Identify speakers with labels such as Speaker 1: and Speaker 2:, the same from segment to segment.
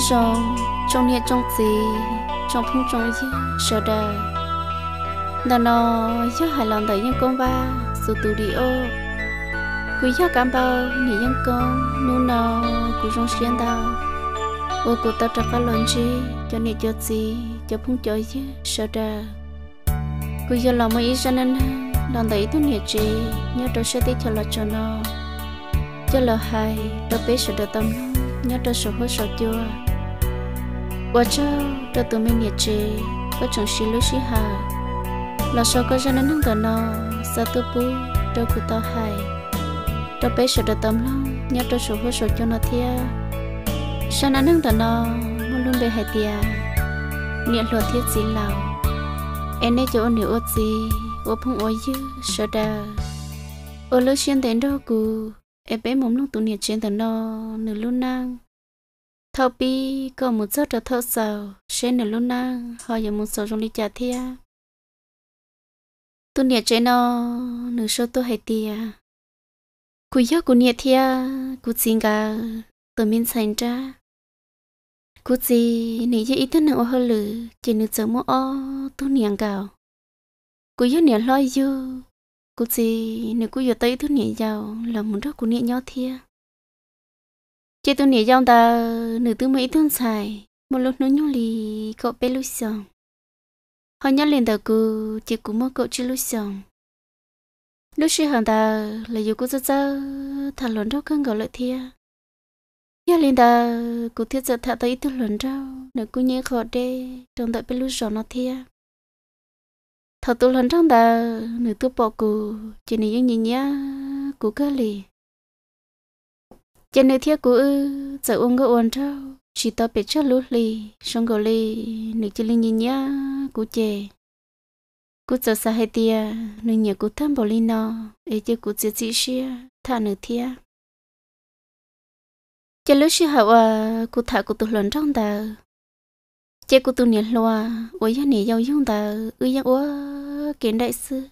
Speaker 1: rong trong nhà trong gì trong phong trong gì sợ đời đó nó cho hài lòng tới những công ba số studio quý cho cảm bao nhỉ những công, nu nó cứ trong xuyên tao ô cô ta cho cái lon chi cho nhỉ cho gì cho phong cho gì sợ đời cứ cho lòng mới ra nên lòng tới tôi nhỉ chi nhớ tôi sẽ tiếp cho lo cho nó cho lo hay tôi biết sự đời tâm nhớ tôi sự hối sợ chưa 我这都都没业绩，我总是露西哈。老少个人能得呢，啥都不都不到海，都被谁的 tâm lòng, nhớ tôi số hồ số cho nó thia. Sao nó nâng tờ nó, luôn bề hải tia. Niệm luật thiết gì lão, em ấy chỗ nữ ốt gì, ô phong ô dư, đờ. Ô lưu xuyên đến đâu cù, em bé mồm lúc tụ niệm trên tờ nó, nữ luôn năng thọ bi có một số trở thọ sầu sẽ nở luôn na họ giờ một số trong đi trả thia tôi nhớ chế nó nửa số tôi hay tia cú nhớ cú nhớ thia cú xin cả tôi mình sành ra cú gì nãy giờ ít thân nữa hơn lử chỉ nửa giờ mua o tôi nhàng gạo cú nhớ nhớ lo yêu cú gì nửa cú giờ tới thứ nhẹ giàu là muốn đó cú nhẹ nhau thia chị tôi nhảy dòng ta nửa tư mấy tuần xài một lúc nó nhung lì cậu bé lúc xong họ nhớ liền tờ cứ chị cũng mơ cậu chưa lúc xong lúc xưa hàng ta là dù cô rất rất thả lớn đâu cơn gọi lại thia nhớ liền ta cô thiết giật thả tới ít lớn đâu nếu cô nhớ khó đê trong đợi bé lúc xong nó thia thật tôi lớn trong ta nửa tư bỏ cô chị này những nhìn nhá cô cơ liền chân nơi thiết cũ giờ uống gỡ uống trâu chỉ tao biết cho lút lì xong gỡ lì nữ chỉ li nhìn nhá cú chè cú giờ xa hay tia nữ nhớ cú thăm bò li nó ấy chứ cú chỉ chỉ xia thả nữ thiết chân lúc xia hậu à cú thà cú tụt lần trong tờ chế cú tụt nhiệt loa ôi ya nỉ giàu dùng tờ ư ya ua kiến đại sư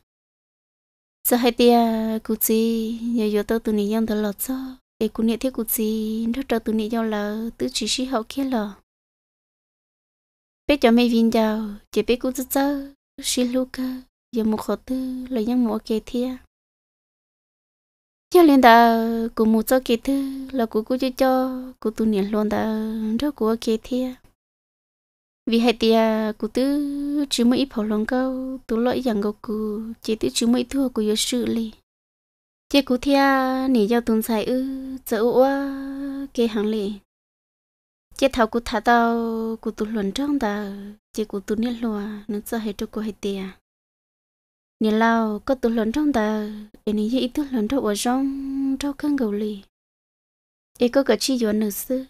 Speaker 1: giờ hay tia cú chỉ nhớ nhớ tao tụt nhiệt giàu tờ lọt sao để cô niệm thế cô gì nó trở từ niệm giao lờ tứ chỉ sĩ hậu kia lờ bé cho mẹ viên giàu chỉ bé cô rất sợ sĩ lu cơ giờ một khổ tư lời nhắn mùa kia thia cho lên đó cô mua cho kia thư là cô cô cho cho cô tu niệm luôn đó đó cô kia thia vì hai tia cô tư chỉ mới ít phổ lòng câu tu lỗi rằng cô chỉ tư chỉ mới thua cô yếu sự li chị cú thia nỉ giao tuần sai ư giờ ua kê hàng lì chị thảo cú thả tao cú tu luận trong ta chị cú tu nít lùa nó cho hết cho cô hết tia nỉ lao có tu luận trong ta em nỉ dễ tu luận trong ở trong trong khăn gầu lì em có cả chi gió nữ sư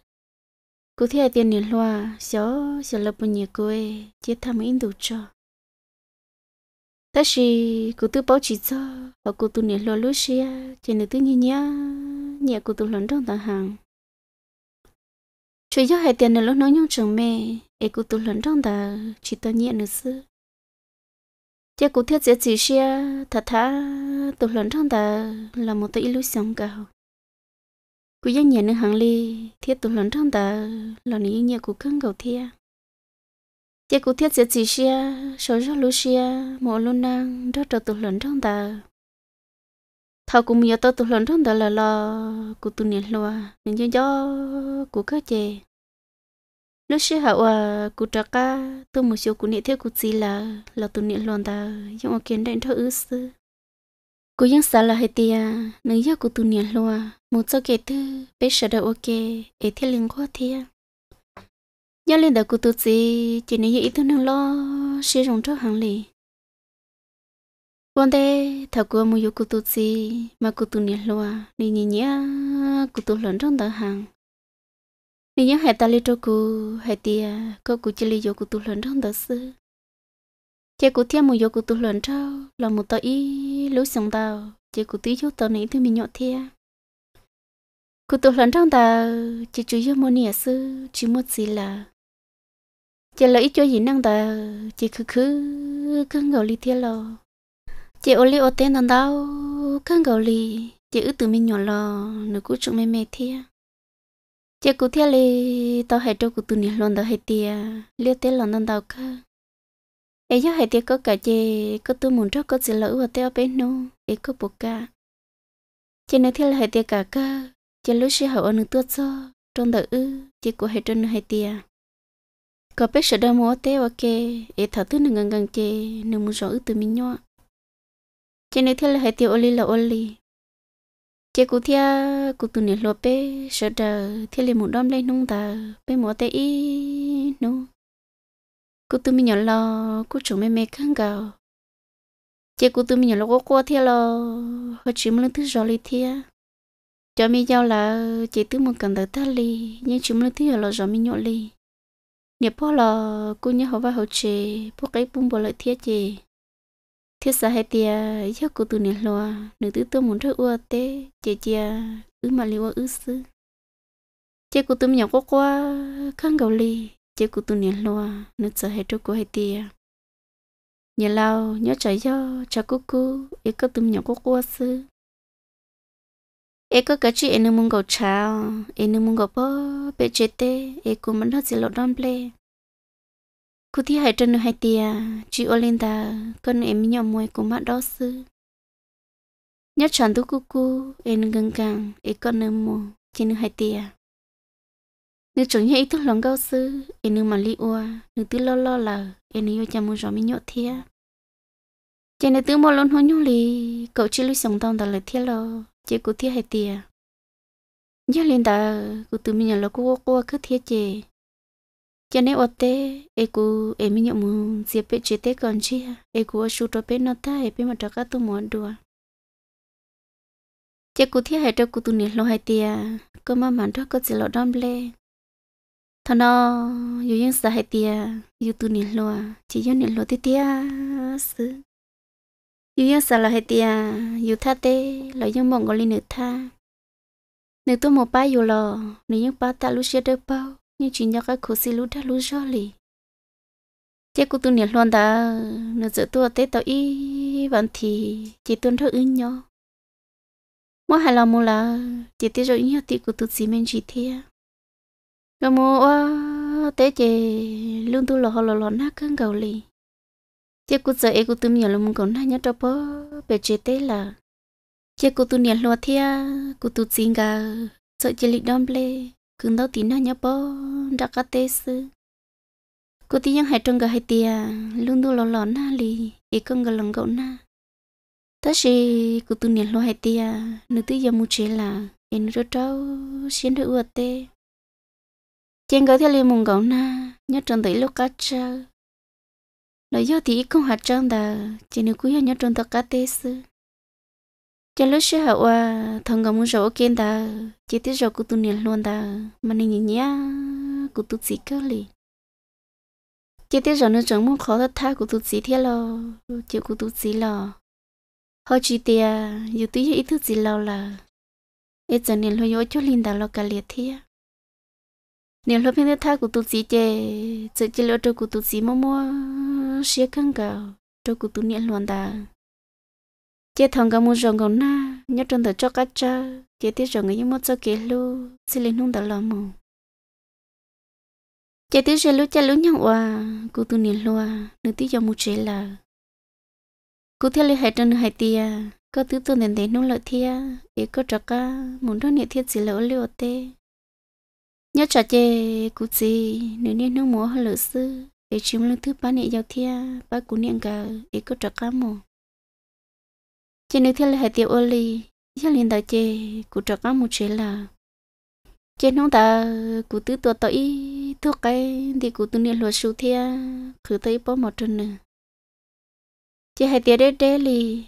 Speaker 1: cú thia tiền nỉ lùa xó xó lập bao nhiêu cô ấy chị tham in đủ cho thế thì cụ tư bảo chỉ cho và cụ tư nhớ lo lúc xia chỉ nhớ tư nhớ nhá nhớ cụ tư lớn trong tàng hàng chủ yếu hai tiền nữa lúc nói nhung chồng mẹ ấy e cụ tư lớn trong tàng chỉ tao nhẹ nữa xưa chỉ cụ thiết chỉ chỉ xia thật thà tư lớn trong tàng là một tụ lúc sống cao cụ nhớ nhẹ nữa hàng li thiết tư lớn trong tàng là nhớ nhớ cụ căng cầu thiệt chị cũng thiết sẽ chỉ xia số cho lú xia mộ luôn năng đó cho tụi lớn trong ta thao cũng nhiều tao tụi lớn trong ta là lo của tu niệm lo nên do do của các chị lúc xia hậu à của trà ca tôi một số của niệm theo của chị là là tu niệm lo ta nhưng ở kiến đến à, cho ứ sư cô yên xả là hết tia nâng do của tu niệm lo một số cái thứ bây giờ đã ok để theo liên quan theo giờ lên đầu cụ tụt gì chỉ nên ý thức năng lo sử dụng cho hàng lì quan thế thảo của mua yêu cụ tụt gì mà cụ tụt nhiệt loa nên nhìn nhá cụ tụt lớn trong tờ hàng nên nhớ hai ta lấy cho cụ hai tia có cụ chỉ lấy yêu cụ tụt lớn trong tờ sư chỉ cụ thiên mua yêu cụ tụt lớn trao là một tờ ý lối sống tao chỉ cụ tí chút tờ này thì mình nhỏ thiên cụ tụt lớn trong tờ chỉ chú ý mua nhẹ sư chỉ một gì là chị lấy cho gì năng ta chị cứ cứ cứ ngồi li thế lo chị ô li ô tên năng đau cứ ngồi li chị ư từ mình nhỏ lo nó cứ chung mê mê thế chị cứ thế li tao hay cho cứ từ nỉ luôn tao hay tia liếc thế lo năng đau cả ấy giờ hay tia có cả chị có tôi muốn cho có chị lỡ và tao bên nó ấy có bộ cả chị nói thế là hay tia cả cả chị lúc xưa hậu ở nước tuốt cho trong đời ư chị cũng hay trên hay tia có biết sợ đau mỏ té ok để thở thứ nâng ngang ngang chê nâng muốn rõ ước từ mình nhọ chê nơi thế là hai tiêu oli là oli chê cụ thia cụ tụi nè lo bé sợ đờ thế là muốn đom lên nung tờ bé mỏ té ý nô cụ tụi mình nhỏ lo cụ chủ mẹ mẹ khăng gào chê cụ tụi mình nhỏ lo quá quá thế lo họ chỉ muốn thứ rõ li thia cho mi giao là chỉ thứ một cần tới ta li nhưng chúng nó thứ là rõ mi nhọ li nè bố là cô nhớ họ vào hậu chế bố cái bún bò lại thiết chế thiết xa hai tia giấc cô từ nè loa nữ tứ tôi muốn thơ ua tê chế chia ứ mà liu ứ sư chế cô tôi nhỏ quá quá khăn gầu lì chế cô tôi nè loa nữ sợ hai trâu cô hai tia nhà lao nhớ chạy do cho cô cô ấy có tôi nhỏ quá quá sư e có cái chị em mong gọi chào em mong gọi bố bé chết tê e cũng muốn nói gì lọt đom ple cô thi hai chân hai tia chị Olinda con em nhỏ mồi cũng bạn đó sư nhất chán tu cu cu em gần càng e con em mồ chỉ nên hai tia nữ chúng nhảy thuốc lòng cao sư em nữ mà li ua nữ tư lo lo là em nữ yêu chăm mong rõ mi nhọ thia chị nữ tư mò luôn hôn nhung lì cậu chị lưu sống tông đã lời thia lo chị cụ thiết hay tiề giờ liền đã cụ tự mình nhận là cô cô cứ thiết chị cho nên ôtê ê cụ ê mình nhận muốn dịp bị chị tế còn chi ê cụ ở sụt ở bên nó ta ê bên mà trắc các tu mọn đùa chị cụ thiết hay cho cụ tu nhiệt lo hay tiề cơ mà mặn đó có chỉ lo đom lê thà nó dù những sa hay tiề dù tu nhiệt lo chỉ do nhiệt lo tiề tiề sự yêu yêu sao là hết tia yêu tha tê là yêu mong gọi nữ tha nữ tôi một ba yêu lò nữ yêu ba ta lúc xưa được bao nhưng chỉ nhớ cái khổ xí lúc đã lúc rõ lì chế cô tu niệm luôn ta nữ giữa tôi tê tao y vẫn thì chỉ tuân theo ứng nhau mua hai lòng mua là chỉ tê rồi nhau thì cô tu xí mình chỉ thế rồi mua tê chế luôn tu lò lò lò nát cơn gầu lì thế cô giờ em cô tụi mình là muốn còn hai nhát đâu bố bé chế tế là thế cô tụi mình lo thia cô tụi xin gà sợ chế lịch đom lê cứ đâu tí nữa nhá bố đã cá tế sư cô tí nhang hai trong gà hai tia luôn đu lò lò na lì em con gà lòng gậu na ta sẽ cô tụi mình lo hai tia nữ tư giờ muốn chế là em rất trâu xin được ưa tê trên gà theo lên mùng gậu na nhớ trần tới lúc cá chơi lời do thì không hạt trơn đờ chỉ nếu cuối nhớ trơn thật cá tê sư cho lúc sẽ hậu à thằng ngầm muốn rổ kiên đờ chỉ tiếc rổ của tôi nhìn luôn đờ mà nên nhìn nhá của tu chỉ cơ lì chỉ tiếc rổ nó chẳng muốn khó thật tha của tu chỉ thế lo chỉ của tôi chỉ lo họ chỉ tiếc dù tôi ít thứ gì lo là ít giờ niệm lo yếu cho linh đờ lo cả liệt thế nếu lúc mình thay của tụt gì chè sự chỉ lỡ cho của tụt gì mua mua xia khăn cả cho của tụt niệm luôn ta chè thằng cả mua rồng còn na nhớ trong thời cho cá cha chỉ tiếc rồng người mua cho kề lu xin lên hung đã làm mù chè tiếc xe lu chè lu nhau qua của tụt niệm luôn à nửa tiếc cho mua chè là của theo lấy hai trăm hai tia có thứ tôi nên thấy nông lợi thia ý có cho cả muốn đó niệm thiết gì lỡ liệu tê nhớ trả chê cụ gì nếu nên nước hơi lỡ sư để chiếm lương thứ ba nệ giao thia ba cụ niệm cả để có trả cá mồ chê nếu thiên là hai tiểu ô ly giờ liền tại chê cụ trả cá mồ chế là chê nông ta cụ tứ tổ tới thuốc cái thì cụ tứ niệm luật sư thia cứ thấy bỏ một chân nữa chê hai tiểu đế đế lì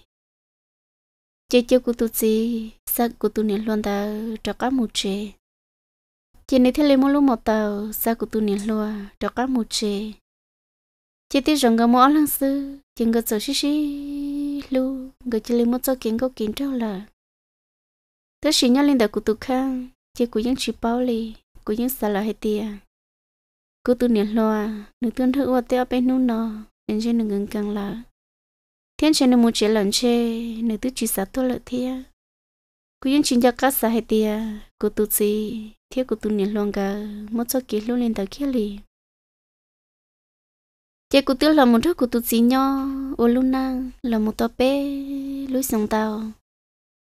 Speaker 1: chê chê cụ tứ gì sao cụ tứ niệm luôn ta trả cá mồ chế chị này thế lấy mua lúc một tàu sao của tôi nhìn lùa cho các một chị chị tí rồng gà mỏ lăng sư chị ngờ chỗ xí xí lu người chị lấy mua cho kiến có kiến trâu là tớ xí nhau lên đầu của tôi khang chị của những chị bao lì của những xà là hay tìa của tôi nhìn lùa nữ tương thức qua teo bên nu nọ nên trên nữ ngừng càng là thiên trên nữ một chị lần chê nữ tứ chị xả tôi lợi thia của những chị cho cá xả hay tìa của tôi chị thiếu của tôi nhìn luôn cả một số kỹ luôn lên tàu kia lì thiếu của tôi là một thứ của tôi xí nho ô năng là một tàu bé lối sông tàu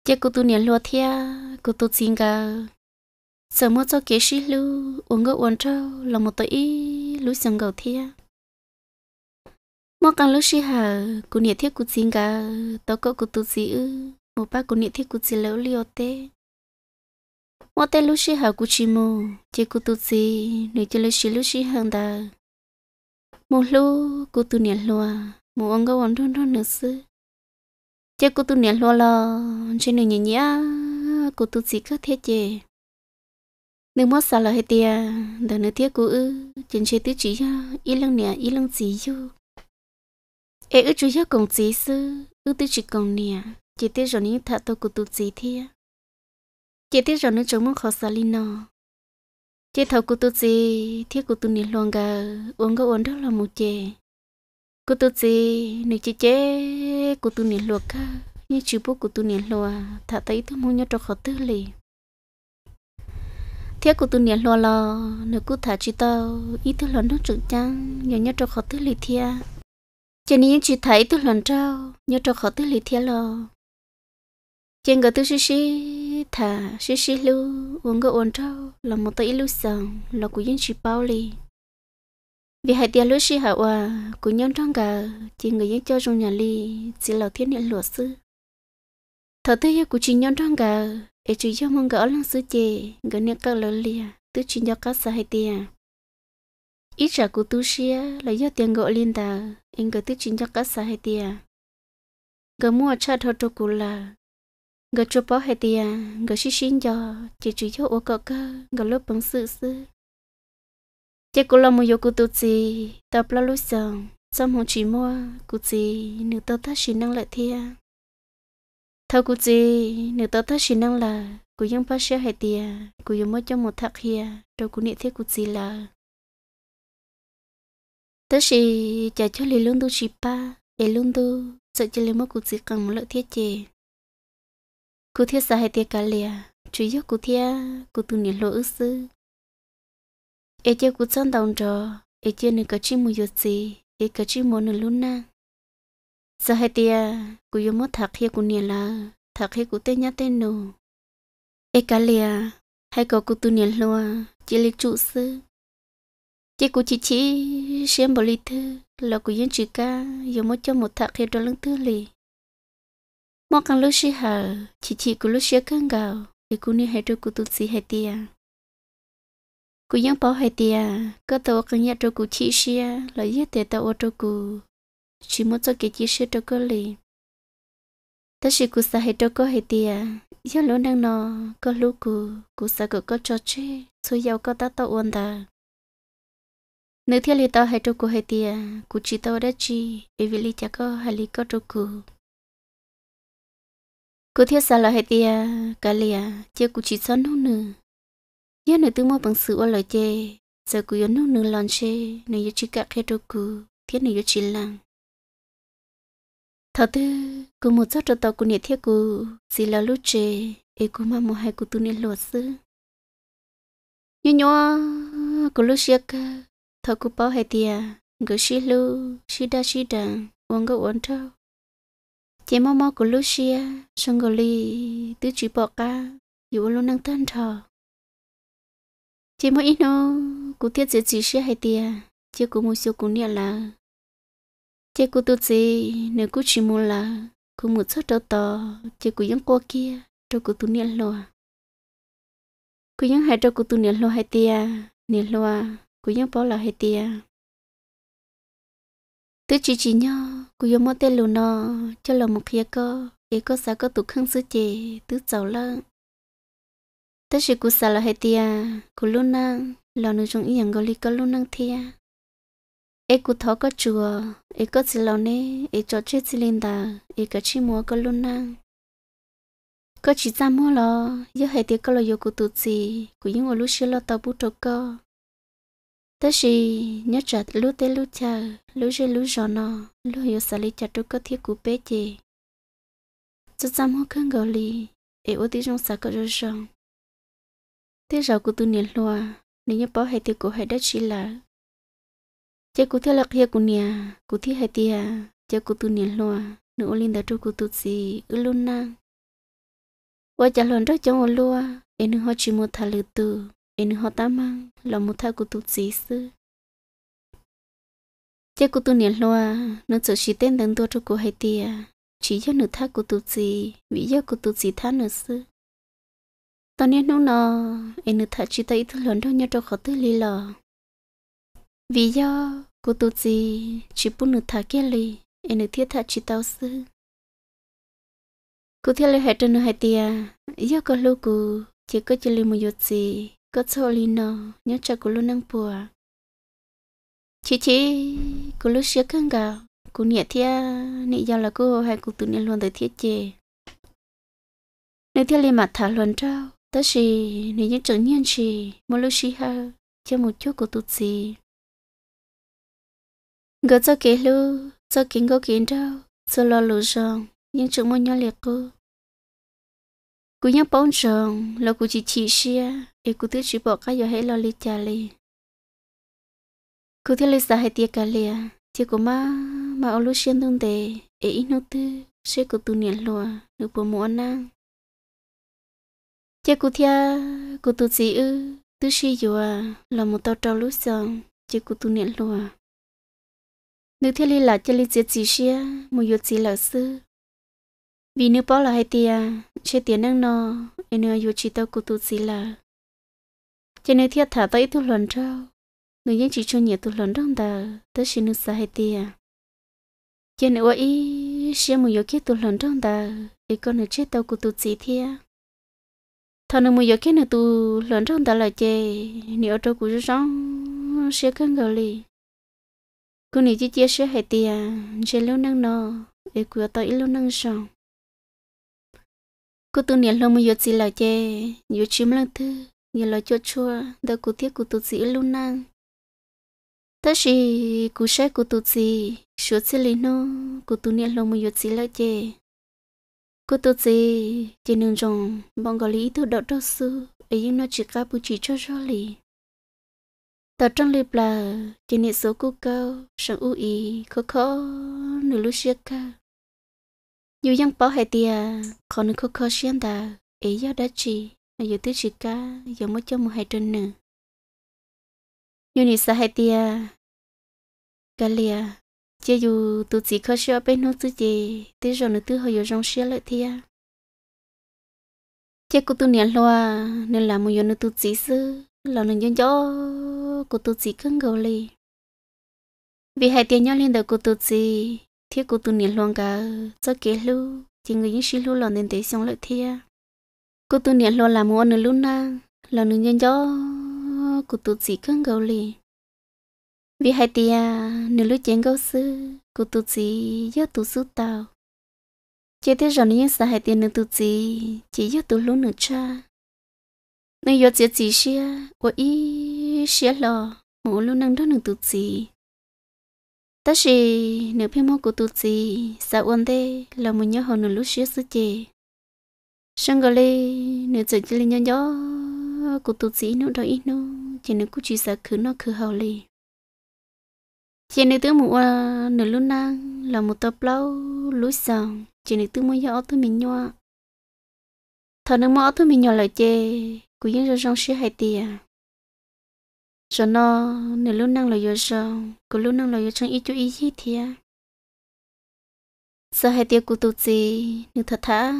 Speaker 1: thiếu của tôi nhìn luôn thia của tôi xin cả sợ một số kỹ sĩ lưu uống gỡ uống trâu là một tàu ý lối sông gạo thia một con lúc sĩ hà của nhiệt thiếu của xí cả tàu cậu của tôi xí một ba của nhiệt thiếu của xí lâu liều tê 我带露西好过去么？结果都是你这里是露西行的，木路过多年路啊，木往个往通通的是，结果多年路了，这你年年过都是个天姐，你莫啥了黑的啊？但那天过日，真是都只呀一两年一两只有，哎，我主要工资是，我都只工年，只得让你他都过都只天。chị tiếc rồi nó chống mong khó xa linh nó chị thấu cụ tu gì thiết cụ tu nỉ loang gà uống gà uống đó là một chị cụ tu gì nữ chị chế cụ tu nỉ luộc cả như chú bố cụ tu nỉ lùa thả tay thứ muốn nhớ cho khó tư lì thiết cụ tu nỉ lùa lò nữ cụ thả chị tao ý thứ lần nó chủ trang nhớ nhớ cho khó tư lì thia cho nên chị thấy thứ lần trao nhớ cho khó tư lì thia lò trên gỡ tư xí xí thả xí xí lưu uống gỡ uống trâu là một tay lưu sòng là của dân chỉ bao lì. Vì hai tiền lưu xí hạ hòa của nhân trong gà trên gỡ dân cho dùng nhà lì chỉ là thiên nhận luật sư. Thật tư yêu của chị nhân trong gà để chỉ cho mong gỡ lăng sư chê gỡ nè các lỡ lìa tư chỉ cho các xã hai tiền. Ít trả của tư xí là do tiền gọi liên tà anh gỡ tư chỉ cho các xã hai tiền. Gỡ mua cha thọ trô cù là ngờ chụp bao hết đi à ngờ xí xin giờ chỉ chú cho ô cọ cơ ngờ lúc bằng sự sự Chắc cô làm một yêu cô tu gì tập là lúc sớm sớm hồ chỉ mua cô gì nữ tớ thắt xin năng lại thia thâu cô gì nữ tớ thắt xin năng là cô ยัง phát xe hết đi à cô dùng mua cho một thắc hia rồi cô niệm thiết cô gì là tớ chỉ trả cho lý lương tu chỉ pa lý lương tu sợ chỉ lấy mua cô gì càng một lợi thiết chế cụ thiết e e e sa hay tiệt cả lìa chủ yếu cụ thiết cụ tu niệm lộ sư ê chơi cụ chân đồng trò ê chơi nửa cái chi mù yếu gì ê cái chi mù nửa luôn na sa hay tiệt cụ yêu mất thạc hiệu cụ niệm là thạc hiệu cụ tên nhát tên nô ê cả lìa hay có cụ tu niệm lộ chỉ lịch trụ sư chỉ cụ chỉ chỉ xem bồ lý thư là cụ yên chữ ca yêu mất cho một thạc hiệu đó lưng thư lì mò con lúc xí hờ chỉ chỉ cú lúc xí căng gạo thì cú ni hai trâu cú tu sĩ hai tia cú nhang bảo hai tia cơ tàu càng nhát trâu cú chỉ xí là giết tệ tàu trâu cú chỉ muốn cho cái chỉ xí trâu cơ lì ta xí cú sa hai trâu cơ hai tia giờ lỗ đang nọ cơ lúc cú cú sa cú có cho chi số giàu có ta tàu ôn ta nếu theo lý tao hai trâu cú hai tia cú chỉ tao đã chi vì lý chắc có hai lý có trâu cú cô thiết sao là hết đi à, cả lìa chưa cú chỉ sót nút nữa nhớ nữa tôi mua bằng sự ở lời chơi giờ cũng yến nút nữa lon chê nữa yến chỉ cả khi đâu cứ thiết nữa yến chỉ lăng thật tư cứ một chút cho tao cũng nhiệt thiết cứ chỉ là lúc chơi, ấy cũng mà mua hai cũng tôi nên lột xứ nhớ nhớ cũng lúc xưa cả, thật cũng bảo hết đi à xí lu xí đa xí đằng uống gỡ uống trâu chị mò mò của Lucia sông gò lì tứ chỉ bỏ ca dù luôn năng thân thờ chị mò ít nô cụ thiết dễ chỉ xe hai tia chị cụ mua siêu cụ nia là chị cụ tu gì nếu cụ chỉ mua là cụ một sót đầu tò chị cụ giống qua kia cho cụ tu nia lo cụ giống hai cho cụ tu nia lo hai tia nia lo cụ giống bỏ là hai tia tôi chỉ chỉ nhau cô yêu mất tên luôn nọ, cho là một khía cơ ý có sao có tụ khăn sứ chè tứ cháu lợn tất sự cô sao là hay tia cô luôn năng lò nữ trong yên gọi lý có luôn năng thia ấy cô thó có chùa ấy có chỉ lò nè ấy cho chết chỉ lên đà ấy có chỉ mua có luôn năng có chỉ ra mua lò giờ hay tia có là yêu cô tụ gì cô yêu ngồi lúc xưa là tao bút trâu cô tớ chỉ nhớ chặt lú tê lú cha lú chơi lú giò nó lú yêu xả lý chặt trú có thiết cụ bé chì chú chăm hoa khăn gò lì ế ô tí trong xả cỡ rơ rong tê rào cụ tu niên loa nếu nhớ bỏ hai tiêu cụ hệ đã chỉ là chế cụ theo lạc hiệu của nhà cụ thiết hai tia chế cụ tu niên loa nữ ô linh đã trú cụ tu gì ư luôn nang qua trả lòn rất trong ô lua em nữ họ chỉ một thà lử từ en họ ta mang là một tha của tu sĩ sư chế của tu niên loa nó sợ chỉ tên đến tu cho cô hay tia chỉ cho nửa tha của tu sĩ vì do của tu sĩ thao nửa sư tao nhớ nó nó em nửa tha chỉ ta ít lớn đâu nhau cho khó tư lý lò vì do cô tu sĩ chỉ bún nửa tha kia lì em nửa thiết thao chỉ tao sư cô thiết lì hết trên nửa hay tia do có lúc cô chỉ có chỉ lì một chút gì có thô lì nọ nhớ cho cô luôn năng bùa chị chị cô lúc xưa cưng gà cô nhẹ thia nị do là cô hay cô tự nhiên luôn tới thiết chê nếu thiết lên mặt thả luôn trao đó chỉ nếu như trở nhiên chỉ một lúc chỉ ha cho một chút của tụt gì gỡ cho kế lưu cho kiến gỡ kiến trao, cho lo lù rong nhưng chúng muốn nhỏ liệt cô cú nhắc bóng tròn là cú chỉ chỉ xia để cú thứ chỉ bỏ cái giờ hết lo lì chả lì cú thứ lì sa hết tiệt cả lìa chỉ cú má mà ông lúc xuyên tung tề để ít nốt tư sẽ cú tu niệm lùa được bộ mùa năng chắc cú thia cú tu chỉ ư tư xi dùa là một tao trâu lúc xong chắc cú tu niệm lùa nữ thiên lý là chỉ lý chỉ chỉ xia một yếu chỉ là sư vì nữ bao là hết tia chế tiền năng nọ, em ơi yêu chỉ tao cụ tu gì là cho nên thiệt thả tới tu lần trâu người dân chỉ cho nhiều tu lần trong ta tới xin nước xa hay tia à. cho nên ôi xem một yêu kia tu lần trong ta để con nó chết tao cụ tu gì thia thà nó một yêu kia nó tu lần trong ta là chê nếu trâu cụ rong sẽ không gò lì cô này chỉ chia sẻ hay tia chế lâu năng nọ, để cụ tao ít lâu năng xong cô tu niệm lông yêu chỉ là chê yêu chim lăng thư, nhiều lời cho chua đã cụ thiết cụ tu sĩ luôn năng ta chỉ cụ sẽ cụ tu sĩ số chỉ lý nó cụ tu niệm lông yêu chỉ là chê cụ tu sĩ chỉ nương trong bằng gọi lý thu đạo đạo sư ấy nhưng nó chỉ cả bù chỉ cho cho lý ta trong lịp là chỉ niệm số cụ cao sáng u ý khó khó nửa lúc xưa cao dù dân bảo hệ tia còn khô khô xiên đà ấy do đã chỉ dù tới chỉ cá giờ mới cho một hai tuần nữa dù nị sa hệ tia cái lìa chỉ dù tụ chỉ khô xia bên nó tự chỉ tới rồi nó tự hơi dù rong xia lại tia chỉ cô tu niệm loa nên là một dù nước tụ chỉ sư là nên dân gió cô tu chỉ cứng gầu vì hai tiền nhau lên được cô tu chỉ thiết cô tụi niệm luôn cả cho kế lu chỉ người những sĩ lu lòn nên để xong lợi thia cô tụi niệm luôn làm ngon luôn na là nữ nhân cho cô tụi chỉ cần gấu lì vì hai tia à, nữ lúc chén gấu sư cô tụi chỉ gió tụi sư tàu chế thế rồi những xã hai tia nữ tụi chỉ chỉ gió tụi luôn nữ cha nữ gió chỉ chỉ xia của ý xia lò mỗi lúc năng đó nữ tụi chỉ tất sĩ nếu phim mô của tụt gì sa ôn thế là một nhớ hồ nửa lúc xíu sư chê sân gò lê nếu tự chơi nhớ nhớ của tụt gì nữa đó ít nữa chỉ nếu cứ chỉ sa khứ nó khứ hầu lì chỉ nếu tướng mùa nửa lúc năng là một tập lâu lối sòng chỉ nếu tướng mua gió tôi mình nhọ thằng nước mỏ tôi mình nhọ lại chê của những rong xíu hai tiền cho nó nếu lúc năng là giờ sao cứ lúc năng là giờ chẳng ít chú ý gì thì à giờ hai tiêu cụ tụt gì nếu thật thà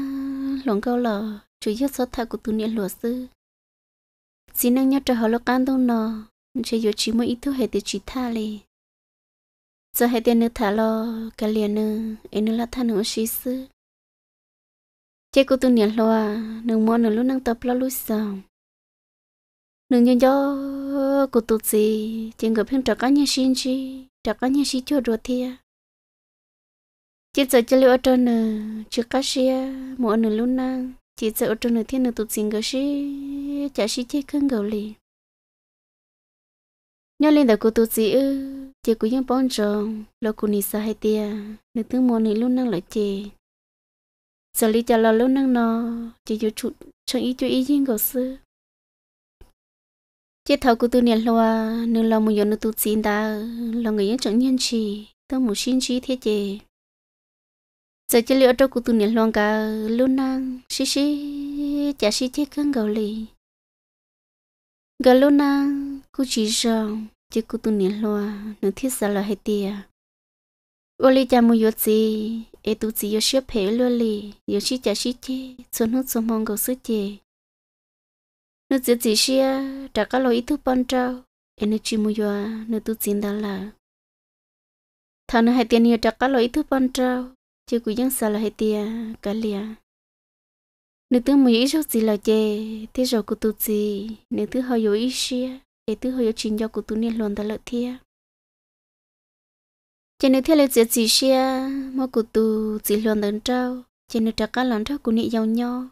Speaker 1: lòng câu lờ chủ yếu số thà cụ tụt niệm luật sư chỉ năng nhớ trở họ lo can đâu nọ, chỉ giờ chỉ mỗi ít thứ hệ tiêu chỉ tha lì giờ hai tiêu nếu thà lo cái liền nữa em nữa là thà nữa sĩ. sư chế cụ tụt niệm loa nương mua nương lúc năng tập lo lúc xong nương nhớ cô cụ tụ gì chỉ người phim trò có như xin chi trò có như xin cho rồi thì chỉ giờ chỉ liệu cho nè chưa có xe mỗi nửa luôn nè chỉ giờ cho nửa thiên nửa tụ gì người xí chả xí chết không gầu liền nhớ lên đầu cụ tụ gì ư chỉ cụ những bọn chồng lo cụ nị sa hay tia nửa thứ mỗi nửa luôn nè lại chè giờ lý cho lo luôn nè nó chỉ dù chút chẳng ý chú ý riêng gầu xưa chết thầu của tôi nè loa nương lo một giờ nó tụt xin ta lo người nhớ chẳng nhân chi tôi muốn xin chi thế chị giờ chỉ liệu đâu của tôi nè loa cả luôn năng xí xí chả xí chết cơn gầu lì gầu luôn năng cô chỉ rằng chỉ của tôi nè loa nó thiết ra là hay tiề ô lì cha một giờ gì ai tụt gì giờ xếp hết luôn lì giờ xí chả xí chết xuân nước xuân mong gầu sức chị nó chỉ chỉ xia trả các lỗi thu bận trâu energy mua yo nó tu chín đó là thằng hai tiền nhiều trả các lỗi thu bận trâu chỉ cứ dân sao là hai tiền cả lìa nếu tu mua ít số gì là chê thế rồi cô tu gì nếu tu hơi yếu ít xia để tu hơi yếu chín cho cô tu nên luôn đó lợi thiệt cho nên thế là chỉ chỉ xia mà cô tu chỉ luôn đến trâu cho nên trả các lần trâu cô nị giàu nhau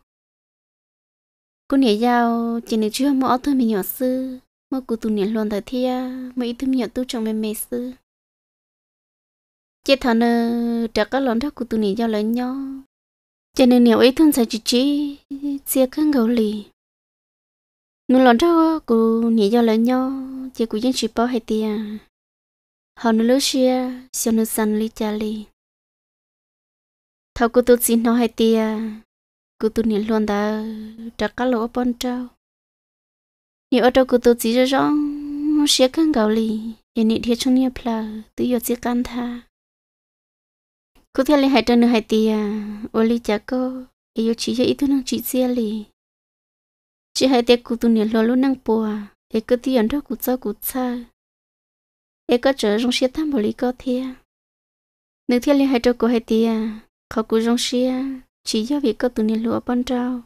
Speaker 1: cô nhảy giàu chỉ nè chưa mua thôi mình nhỏ sư mua cụ tụi nhảy luôn thời thia mua ít thêm nhỏ tu trong mẹ mẹ sư chết thằng nè trả các lon thóc cụ tụi nhảy giàu lớn nhau chỉ nè nhiều ít thun sai chỉ chỉ xia khăn gấu lì nụ lon thóc cụ nhảy giàu lớn nhau chỉ cụ dân chỉ bao hay tia họ nụ lúa xia xia nụ săn lì chả lì thâu cụ tụi xin nó hai tia cô tu niệm luôn ta trả cá lỗ bận trâu niệm ở đâu cứ tu chỉ cho rõ xé căng gạo lì để niệm thiệt trong niệm là tự do chỉ căng tha cô theo lên hai trăm nửa hai tia à, ô lì chả cô ấy yêu chỉ cho ít thứ năng chỉ xia lì chỉ hai tia cô tu niệm lo luôn năng bùa ấy cứ tiền đó cô cho cô xa ấy có trở trong xé tham bồ lì có thia nếu theo lên hai trăm cô hai tia à, khó cứ trong xia chỉ cho việc cơ từ niên lúa bên trao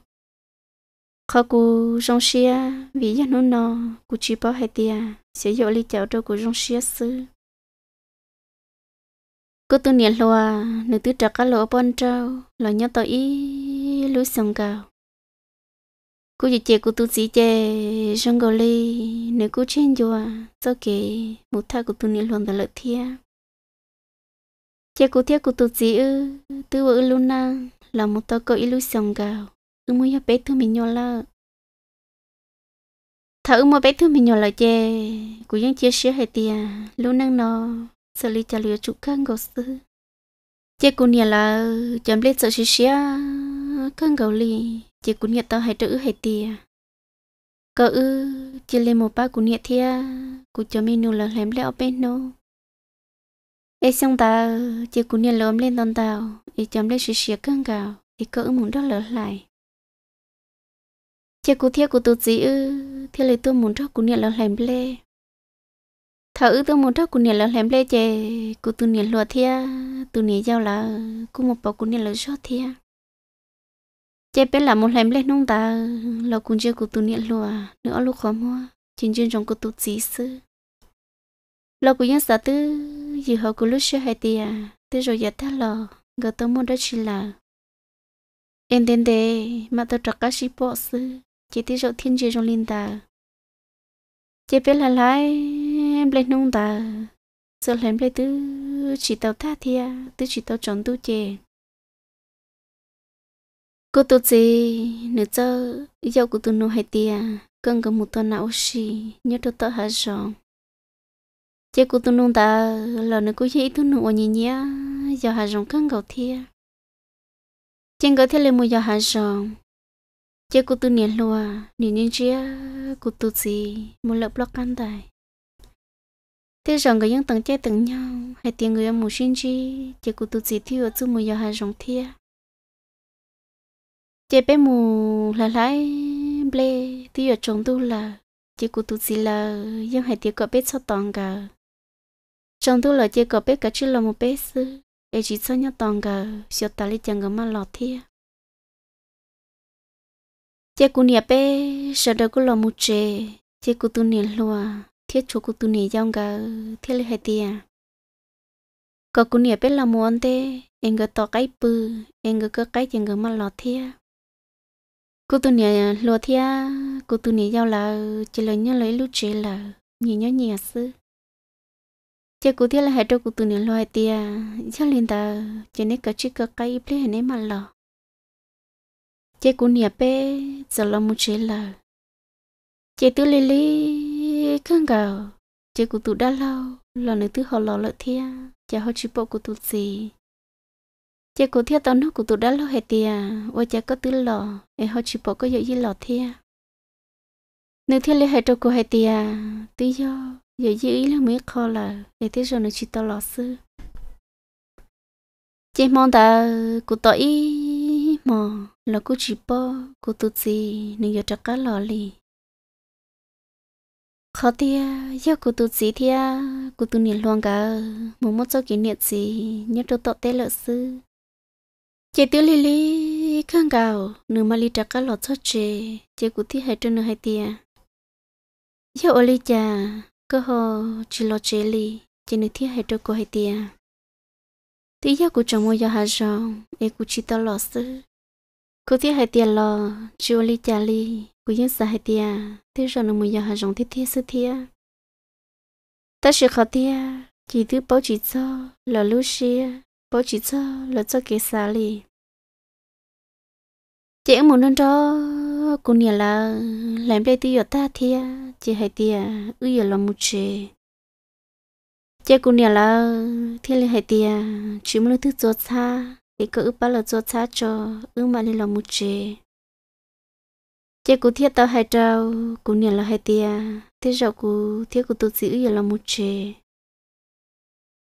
Speaker 1: khó cú rong xia vì dân nó nọ cú chỉ bảo hai tia sẽ dỗ ly chảo trâu cú rong xia sư cơ từ niên lúa nữ tứ trạc cá lúa bên trao là nhớ tao ý lúa sông cao cú chỉ chè cú tu sĩ chè rong gò ly nữ cú trên chùa cho kể một tha của tụ niên lúa tại lợi thia chè cú thia cú tu sĩ ư tư vợ luna là một tờ cờ illusion gào ư mua ya bé thương mình nhỏ là thở mua bé thương mình nhỏ là chè của những chia sẻ hệ tia luôn năng nó xử lý trả lời chủ khăn gấu sư chè của nhà là chấm lên sợ chia sẻ khăn gấu lì chè của nhà tao hệ trữ hệ tia cơ ư chè lên một ba của nhà thia của cho mình nô là làm lẽ ở bên nô ấy xong ta chỉ cũng nhận lốm lên tòn tàu ấy chấm lên sự xì cơn gào thì cỡ muốn đó lỡ lại chỉ cũng thiết của tụt gì ư thiết lấy tôi muốn cho cũng nhận lỡ làm lê thở ư tôi muốn cho cũng nhận lỡ làm lê chè của tụi nhận lùa thia tụi nhận giao là cũng một bao cũng nhận lỡ cho thia chế bé là một làm lê nông ta lo cũng chưa của tụi nhận lùa nữa lúc khó mua chính chuyên trong của tụt gì sư lo cũng nhận sợ tư gì họ cũng lúc xưa hay tiệt thế rồi giờ ta lò người tôi muốn đó chỉ là em đến đây mà tôi trọc cá sĩ bộ sư chỉ tí rồi thiên gì trong linh ta chỉ biết là lại em lên nung ta giờ lên lên tứ chỉ tàu tha thia tứ chỉ tàu chọn tu chè cô tôi gì nữa chứ giờ cô tôi nô hay tiệt cần có một tuần nào xí nhớ tôi tớ hả rồi chế cô tu nung ta là nó cũng chỉ tu nung ở nhỉ nhỉ giờ hà rồng căng gầu thia trên gầu thia lên mua giờ hà rồng chế cô tu niệm lùa niệm niệm chia cô tu gì một lớp lót căn tài thế rồng người dân tầng chơi tầng nhau hay tiền người em mù xin chi chế cô tu gì thiếu ở chỗ mua giờ hà rồng thia chế bé mù là lái ble thiếu ở trong tu là chế cô tu gì là dân hay tiền có biết sao toàn cả trong tu lời chơi có biết cả chữ là một bé sư để chỉ cho nhau toàn cả sửa tài liệu chẳng có mà lọt thia chơi cú nia bé sợ đâu cú là một trẻ chơi cú tu nia lùa thiết chỗ cú tu nia giang cả thiết lấy hai tia có cú nia bé là một anh tê anh gỡ tỏ cái bự anh gỡ cơ cái chẳng có mà lọt thia cú tu nia lùa thia cú tu nia giao là chỉ là nhớ lấy lúc trẻ là nhìn nhớ nhẹ sư à chị cụ thế là hai trâu cụ tụi nó loài tia cho lên ta cho nên cả chiếc cả cái ple này mà lo chị cụ nhà bé giờ là một chế là chị tự lê lê căng gạo chị cụ tụi đã lâu là nữa tự họ lo lợi thia chị họ chỉ bộ cụ tụi gì chị cụ thia tao nó cụ tụi đã lâu hai tia ôi chị có tự lo em họ chỉ bộ có dạy gì lo thia nữ thiên lê hai trâu cụ hai tia tự do giờ dư ý là mấy khó là để thế rồi nó chỉ tao lọ sư chỉ mong ta cụ tỏ ý mà là cô chỉ bỏ cô tự gì nên giờ chắc cả lọ lì khó thì giờ cô tự gì thì cô tự niệm loạn cả một mất cho kỷ niệm gì nhớ cho tọt tế lợ sư chỉ tiêu lì lì khang gạo nửa mà lì chắc cả lọ cho chị chị cụ thi hai trên nửa hai tia giờ ở đây cha cơ hồ chỉ lo chế li chỉ nữ thiết hệ cho cô hay tia tí giờ cô chồng mua cho hà rong em cô chỉ tao lo sư cô thiết hệ tiền lo chiu li chả li cô yên sa hệ tia thế rồi nó mua cho hà rong thiết thiết sư thiết ta sẽ khó tia chỉ thứ bảo chỉ cho là lưu xe, bảo chỉ cho là cho cái xa li chị em muốn nên nó cũng nhà là làm đây thì ta thì chỉ hay thì ư giờ làm một chế chế cũng nhà là thì là hay thì chỉ muốn thứ cho để có cứ ba là cho xa cho ư mà làm một chế chế cũng thiết tao hay trao cũng nhà là hay thì thế rồi cũng thiết cũng tự chỉ ư giờ là một chế à, à,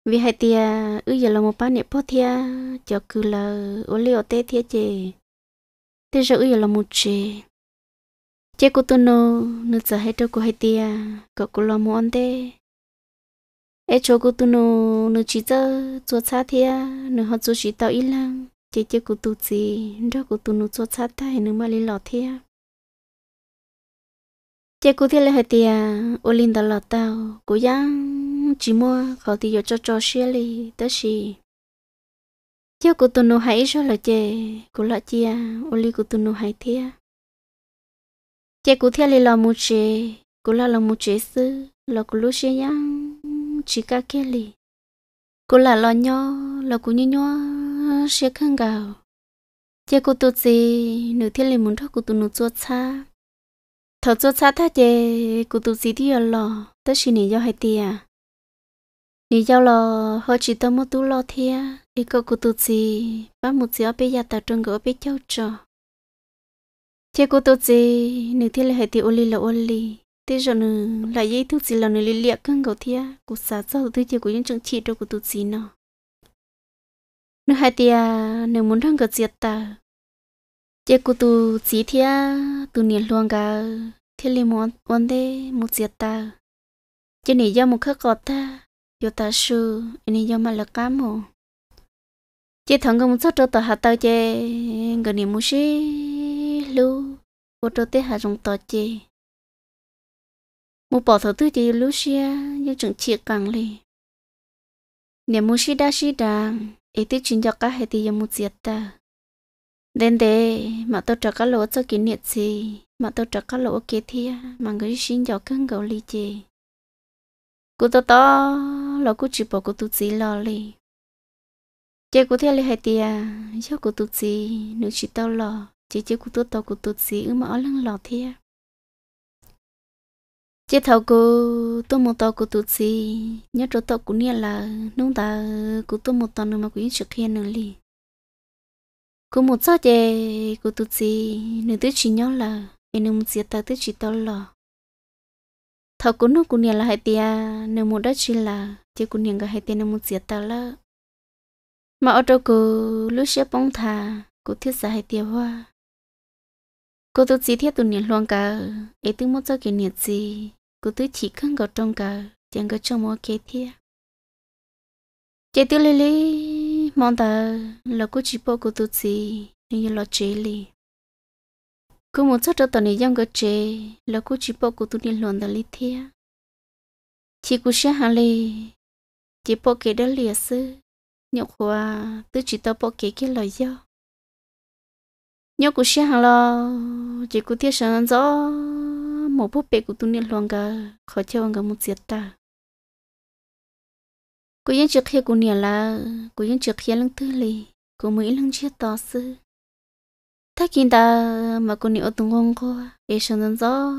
Speaker 1: vì hay tia à, ư giờ là một ba nẹp bó tia cho cứ là ô liu tê tia chê thế giờ ư giờ là một chê chế cô tôi nô, nó sợ hết đâu cô hay tia cậu cô lo muốn thế ấy cho cô tôi nô, nó chỉ cho chỗ xa thế nó họ chỗ chỉ tao ít lắm chế chế cô tôi gì đó cô tôi nó chỗ xa hay nó mà lên lọ thia chế cô thia là hay tia ô linh đã lọ tao cô giang chỉ mua khó thì giờ cho cho xe li tới gì chế cô tôi nó hay cho là chế cô lại chia ô linh cô tôi nó hay thia chị cũng theo là một chị cũng là một chị sư là cũng lúc chị nhang chỉ cả kia lì cũng là lo nhỏ là cũng như nhỏ sẽ khăn gạo chị cũng tụt gì nửa theo là muốn thôi cũng tụt nửa chuột xa thật chuột xa thế chị cũng tụt gì thì lo tất nhiên là do hai tia nị giao lo họ chỉ tâm một tú lo thia ý cô cũng tụt gì ba một gì ở bên nhà tao trong gỡ bên cháu trò chị cô tôi chị nữ thiên là hệ tiêu oli là oli thế rồi nữ là dây thuốc gì là nữ li liệt căng cầu thia cô xả cho tôi chị của những trường chị đâu của tôi chị nó nữ hai tia nữ muốn thăng cầu diệt ta chị cô tôi chị thia tôi niệm luôn cả thiên li muốn ổn thế muốn diệt ta chị này do một khắc gọt ta do ta sư này do mà là cám hồ chị thằng công sốt cho tờ hạt tao chị người niệm mua lu bộ trâu tê hạ rồng tỏ chê mu bỏ thầu tư chê lu xia như chừng chia càng li nếu mu xia đa xia đàng ấy tê chuyên cho cá hay tê yếm mu diệt ta đến đây mà tôi trả cá lỗ cho kỷ niệm gì mà tôi trả cá lỗ kế thia mà người xin cho cưng gấu li chê cú to to lo cú chỉ bỏ cú tu chỉ lo li chê cú theo li hay tia cho cú tu chỉ nữ chỉ tao lo chỉ chỉ cụ tốt tàu cụ tốt gì mà ở lưng lọt thế chỉ thầu cụ tôi một tàu cụ tốt gì nhớ chỗ tàu cụ nia là nung ta cụ tôi một tàu nữa mà cũng chưa khen nữa li cụ một sao chè cụ tốt gì nửa tới chỉ nhớ là em nửa một giờ ta tới chỉ tàu lọ thầu cụ nó cụ nia là hai tia nửa một đất chỉ là chỉ cụ nia cả hai tia nửa một giờ ta là mà ở đâu cụ lúc sẽ bóng thà cụ thiết giải hai tia hoa cô tôi chỉ thiết tụi nhiệt loạn cả ấy tôi muốn cho cái nhiệt gì cô tôi chỉ khăn gọt trong cả chẳng có trong mỗi cái thiết chế tôi lê lê mong ta là cô chỉ bỏ cô tôi chỉ như là chế li cô muốn cho tụi này giống cái chế là cô chỉ bỏ cô tôi nhiệt loạn đã lý thiết chỉ cô sẽ hàng lê chỉ bỏ cái đó lìa sư nhậu khoa tôi chỉ tao bỏ cái cái lời do nhớ cụ xem hàng lo chỉ cụ thiết sáng rõ một bút bê cụ tu niệm loang cả khó chơi bằng cả một diệt ta cụ yên trước khi cụ niệm là cụ yên trước khi lăng tư lì cụ mới lăng chia tỏ sư ta kinh ta mà cụ niệm ở tung ngon cô ế sáng rõ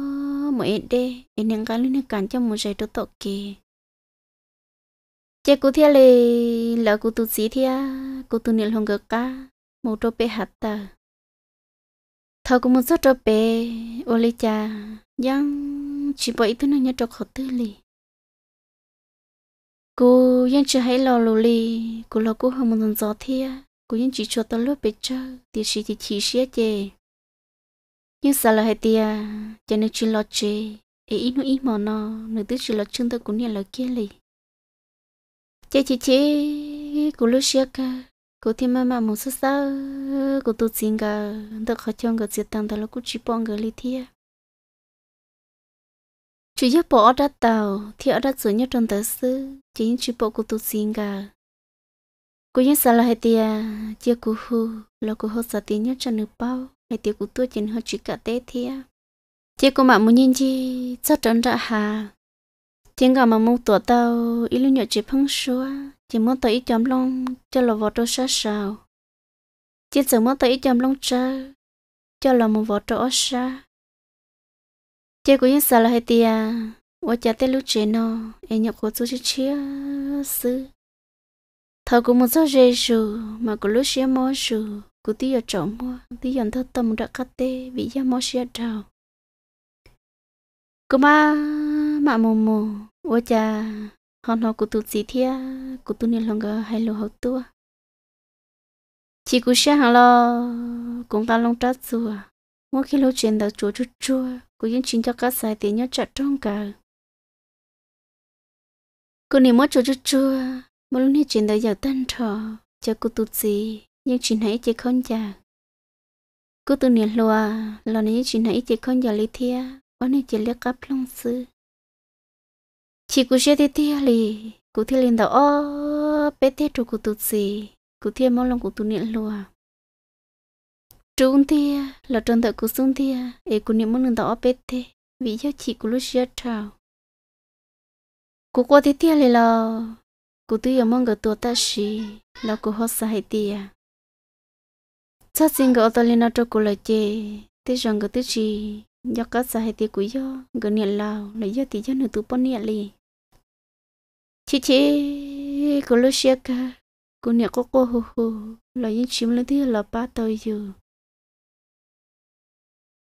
Speaker 1: một ít đê ế nâng cả lúc nâng cản cho một giây đồ tọt kì chỉ cụ thiết lì là cụ tu sĩ thiết cụ tu niệm loang cả một đôi bé hạt ta thâu cũng muốn sót cho bé ô lê cha giang chỉ bỏ ý thứ này nhớ cho khó tư lì cô giang chưa hãy lo lù lì cô lo cô không muốn gió thia cô giang chỉ cho tao lúc bé chơi thì chỉ thì chỉ xía chê nhưng sao là hai tia cho nên chỉ lo chê để ít nữa ít mò nó nữa tức chỉ lo chân tao cũng nhận lời kia lì chê chê chê cô lúc xía cả cô thì mama muốn sao cô tu tiên cả được khó chọn cái gì tăng đó là cô chỉ bong cái lý thia chỉ giúp bỏ ra tàu thì ở đất dưới nhất trong tờ sư chỉ những chỉ bỏ cô tu tiên cả cô những sao là hay tia chia cô hư là cô hết sao tiền nhất cho nữ bao hay tia cô tu trên họ chỉ cả tế thia chia cô mà muốn nhìn chi chắc chắn ra hà trên cả mà muốn tổ tàu ít lúc nhỏ chỉ phăng xóa chỉ muốn tới ít chấm lông cho là vợ tôi sao sao chỉ sợ muốn tới ít chấm lông cho cho là một vợ trâu sao chơi của những sao là hay tia vợ cha tới lúc chơi nó em nhập khổ chú chơi chia sư thợ của một số dây dù mà của lúc chia mò dù của tí ở chỗ mua tí dọn thất tâm đã cắt tê bị ra mò chia trào của ba mạ mù mù của cha hòn họ cụ tụt gì thia cụ tụt nên lòng gờ hay lô hậu tua chỉ cụ xe hàng lo cũng ta lòng trát xua mỗi khi lô chuyện đầu chúa chút chua cụ yên chính cho các sai tiền nhớ chặt trong cả cụ niệm mỗi chúa chút chua mỗi lúc này chuyện đầu giờ tan trò cho cụ tụt gì nhưng chuyện hãy chỉ không già. cụ tụt niệm lo lo này chuyện hãy chỉ không già lý thia quan này chỉ liếc cắp lòng sư chỉ cú xe thì thi lì cú thi lên đầu ô bé thế chú cú tụt gì cú thi mong lòng cú tụt niệm lùa trốn thi là trốn tại cú xuống thi ấy cú niệm mong lòng đầu bé thế vì cho chỉ cú lúc xe trào cú qua thi thi lì là cú tuy em mong người tua ta xì là cú hót sai thi chắc xin gọi tôi lên nói cho cú là chê thế rằng người thứ gì do các sai thì cú do người niệm lào lấy do thì do nửa tụ bốn niệm lì chị chị có lúc xưa cả cô nhà cô cô hù hù là những chim lên thứ là ba tôi dù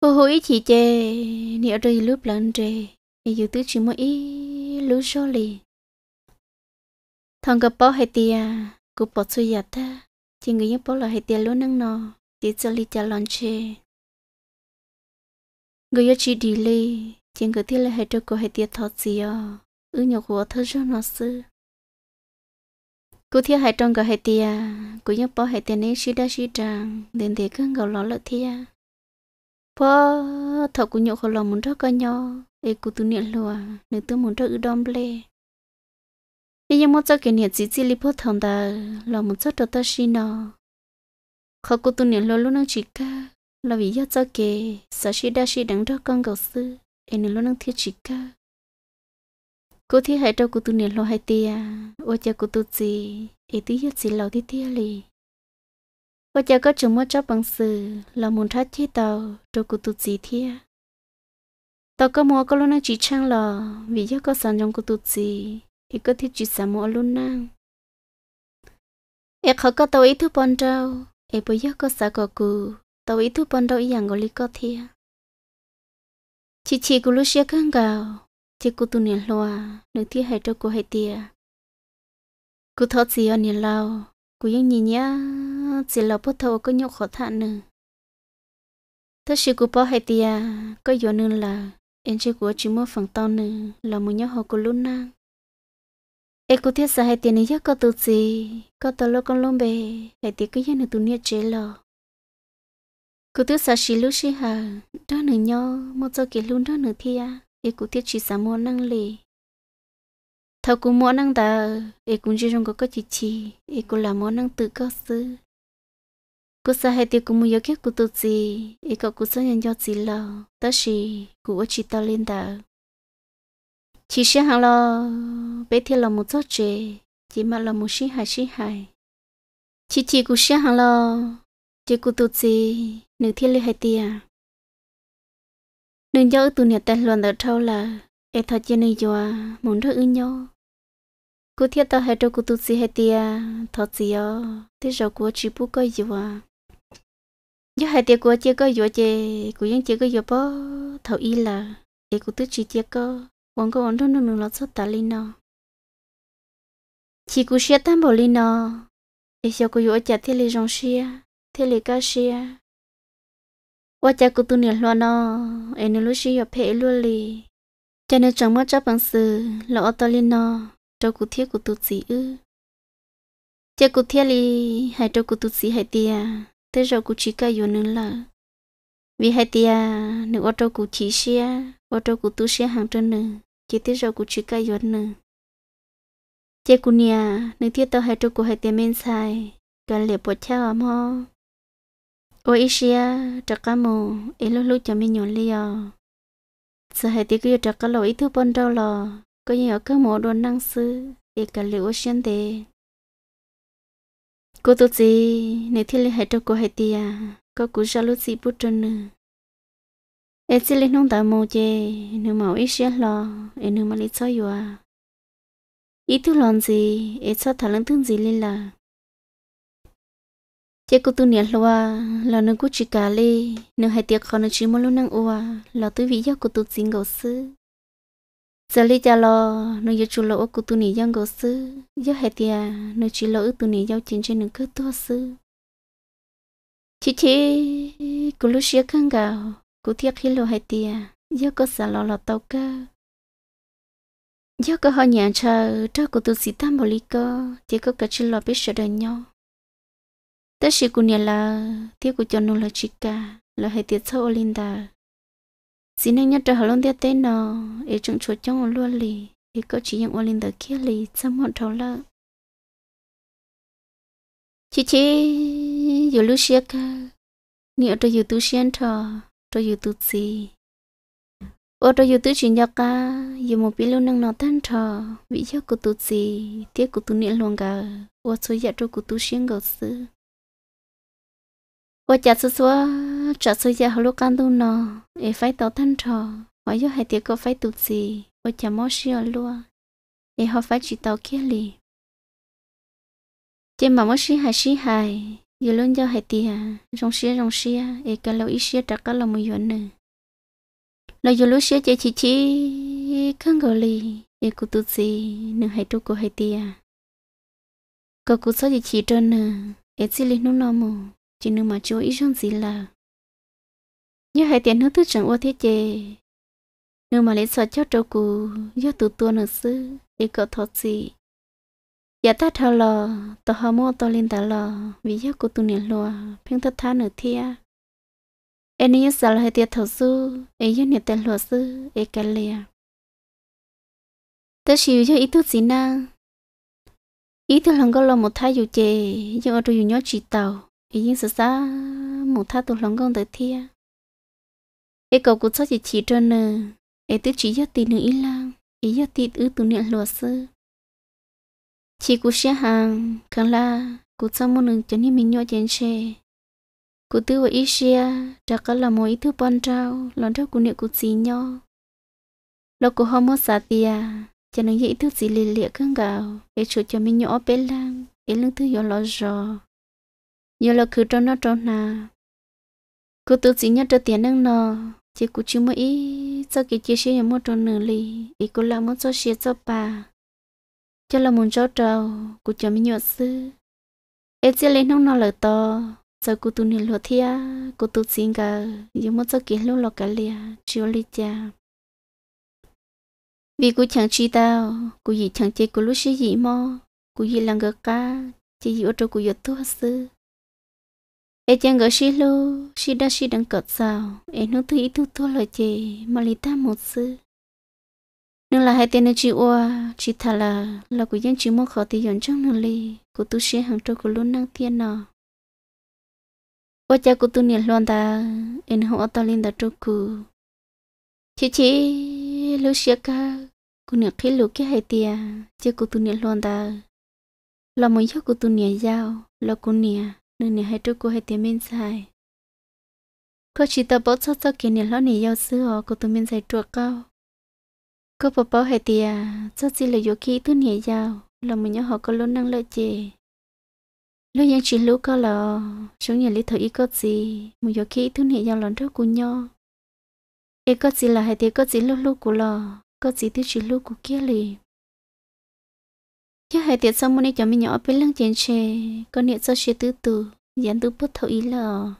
Speaker 1: hù hù ý chị chê nhà rồi lúc lần chê thì dù tứ chỉ mỗi lúc số lì thằng gặp bao hay tia cô bỏ suy giặt ta chỉ người những bỏ là hay tia luôn năng nọ thì cho lì cha lon chê người yêu chỉ đi lì chỉ người thiết là hay cho cô hay tia thọ gì à ư nhọc của thơ cho nó sư cô thiên hải trong gọi hải tia cô nhớ bỏ hải tia nên suy đa suy trang đến thế cứ ngầu ló lợi tia po thọ cô nhậu khổ lòng muốn cho coi nhau ê cô tư niệm lùa nếu tôi muốn cho ư đom lê đi nhớ mà cho cái niệm chỉ chỉ li po thông ta lòng muốn cho cho ta suy nó khó cô tư niệm lùa luôn năng chỉ ca là vì do cho kề sợ suy đa suy đắng cho con cầu sư ê nên luôn năng thiết chỉ ca cô thi hai trâu cô tu niệm lo hai tia ô cha cô tu gì ý tí hết gì lâu tí tia lì ô cha có chúng mua cho bằng sự là muốn thoát chi tàu trâu cô tu gì thia tàu có mua có luôn năng chỉ trang lò vì do có sẵn trong cô tu gì thì có thiết chỉ sản mua luôn năng em khó có tàu ý thu bọn trâu em bây giờ có xã có cù tàu ý thu bọn trâu ý dạng gọi lý có thia chỉ chỉ cô lúc xưa căng gạo chỉ cô tu niệm loa nữ thi hệ cho cô hệ tia cô thọ gì ở niệm lao cô yên nhìn nhá chỉ là bớt thầu có nhóc khó thản nữa thế sự cô bỏ hệ tia có giờ nữa là em chơi của chỉ mua phần tao nữa là một nhóc họ cô luôn nang em cô thiết sợ hệ tia này chắc có tự gì có tao lo con lông bề hệ tia cứ yên nữ tu niệm chế lo cô thứ sợ chỉ lúc xí hà đó nữa nhau một giờ kỷ luôn đó nữa thia e cũng thiết chỉ sao mua năng lì thầu cũng mua năng tờ e cũng chưa trong có có chỉ chỉ e cũng là mua năng tự có sư cú sa hai tiêu cũng mua yếu kiếp cú tu gì e có cú sa nhân do gì lo tớ chỉ cú ở chỉ tao lên tờ chỉ sẽ hàng lo bé thiên là một chỗ chế chỉ mà là một sĩ hài sĩ hài chỉ chỉ cũng sẽ hàng lo chỉ cú tu gì nửa thiên lê hai tia nên nhớ tụi nhà tên luôn ở trâu là em thật chơi nên cho à, muốn thơ ưng nhau cô thiết ta hay cho cô tu sĩ hay tia thật gì ó thế rồi cô chỉ bu coi gì à giờ hai tia cô chơi coi gì chơi cô vẫn chơi coi gì bao thầu y là để cô tụt chỉ chơi co còn có ổn thôn nó mình lo sốt tà linh nó chỉ cô xe tam bảo linh nó để sao cô vô chặt thế lì rong xe thế lì cá xe cha cha tu ว่าจะกูตุเนี่ยลัวนอเอ็นลูชิยอเพลัวลีจะในจังมาจับปังสือแล้วอตอลินอเจ้ากูเทียกูตุสีอื้อเจ้ากูเทียลีให้เจ้ากูตุสีให้เตียแต่เจ้ากูชิกาอยู่นึงละ vì hai tia nữ ô tô cụ chỉ xe ô tô cụ tu xe hàng trên nữ chỉ tiết rồi cụ chỉ cái giọt nữ chế cụ nia, nữ tiết tao hai tô cụ hai tia men sai cần liệp bột cha ở mò ô xia trả cá mù ít lúc lúc cho mình nhổn liều sợ hệ tiếc cái trả cá lẩu ít thứ bận đâu lò có nhiều cơ mồ đồ năng sư ít cả liều xuyên đề cô tôi gì nếu thiên liên hệ cho cô hệ tia à, có cú sao lúc gì bút chân nữa ít xí lên nông mồ chê nếu mà ít xia lò ít nếu mà lấy sao yêu ít thứ lòn gì ít sao thằng lăng thương gì lên là chế cô tu nè loa là nó cũng chỉ cả lê nó hay tiếc khó chỉ một lúc năng ua là tôi vì do cô tu xin gấu sư giờ lê cha lo nó giờ chú lỗ cô tu nè giang gấu sư giờ hay tiếc nó chỉ lỗ tu nè giao chiến trên nó cứ tu sư chị chị cô lúc xưa khăn gạo cô tiếc khi lo hay tiếc giờ có sợ lo là tàu cơ giờ có họ nhà chờ cho cô tu sĩ tam bồ lý cơ chỉ có cái chỉ lo biết sợ đời nhau tất sĩ cũng nhà là tiếc của cho nó là chị cả là hệ tiết sâu linda xin anh nhớ trở hồi luôn tiếc tên nó ở e trong chúa trong luôn lì thì e có chỉ những linda kia lì chăm họ thấu lợ chị chị giờ lúc xưa cả nếu tôi giờ tôi xuyên thọ tôi giờ tôi gì ở tôi giờ tôi chỉ nhớ cả giờ một biết lưu năng nó tan thọ vì cho của tôi gì tiếc của tôi niệm luôn cả ở chỗ giờ tôi của tôi xuyên gạo xưa ô chả xua xua chả xua giờ họ lúc ăn đâu nó để phải tỏ thân trò họ giờ hai tiệc có phải tụt gì ô mò xia luôn để họ phải chỉ tàu kia lì trên mà mò xia hai xia hai giờ luôn giờ hai tiệc rong xia rong xia để cả lâu ít xia chắc cả lâu một yuan nữa lâu lúc xia chỉ chỉ chỉ gọi lì để cụ tụt gì nửa hai trụ của hai tiệc cô cụ sao chỉ chỉ trơn nữa để xử lý nó nó mù chỉ nếu mà chú ý trong gì là nhớ hai tiền hướng thứ chẳng qua thế chê nếu mà lấy sợ cho trâu cù do tụt tua nữa sư để cậu thọ gì giả ta thao lò tao hao mua tao lên tao lò vì do cô tu niệm lò phiên thất tha nữa thia em nhớ sợ là hai tiền thầu sư em nhớ niệm tiền lò sư em cái lìa ta chịu cho ý thức gì na ý thức hằng có lòng một thai dù chê nhưng ở đâu dù nhớ chỉ tàu 已经是啥木他都龙宫的天，一个古早就起着呢，一都只要地女一郎，一要地二都念螺丝，chỉ cú xe hàng càng là cú sao muốn nâng chân mình nhau chân xe cú tư và ít xe đã có là mỗi thứ ban trao lần trước cú niệm cú gì nhau lúc cú hôm mua xả tia cho nên vậy thứ gì lì lịa cưng gạo để chủ cho mình nhỏ bé lang để lưng thứ nhỏ lo rò giờ là cứ cho nó cho na, cứ tự chỉ nhớ cho tiền năng nó chỉ cứ chú mới ý cho cái chia sẻ mua trong nửa lì ý cứ làm mua cho sẻ cho bà cho là muốn cho trâu cứ cho mình nhớ sư ấy chỉ lấy nông nó là to giờ cứ tu nửa lúa thia cứ tự xin cả giờ mua cho cái lúa lọ cái lìa chiều lì cha vì cô chẳng chi tao cô gì chẳng chơi cô lúc gì mà, cô gì là người ca, chỉ gì ở chỗ cô giật thuốc sư ê chẳng gọi xí lô xí đa xí đang cọt sao ê nó thứ ít thu thua lời chê mà lì ta một sư nên là hai tên nó chỉ ua chỉ thà là là của dân chỉ muốn khó thì dọn trong nó lì của tu sĩ hàng trâu của luôn năng tiên nọ qua cha của tu niệm loan ta em ở ta lên đã trâu cù chị chị lúc xưa ca của niệm khi lúc cái hai tia chứ của tu niệm loan ta là một giấc của tu niệm giao là của niệm nên nè hai chú cô hai tiền mình xài có chỉ tao bỏ sót sót kia nè lo nè yêu xưa cô tụi xài chuột cao cô bỏ bỏ hai tiền sót chỉ là vô khí thứ nè giàu là mình nhớ họ có luôn năng lợi chè lúc những chỉ lúc có là chúng nhà lý thử ý có gì mình vô khí thứ nè giàu lòn rất cù nho ý có gì là hai tiền có gì lúc lúc của lò có gì thứ chỉ lúc của kia liền chứ hai tiệt sau môn cho mình nhỏ bên lăng chén chè con niệm sau chè tư tử dán tư bút thấu ý lờ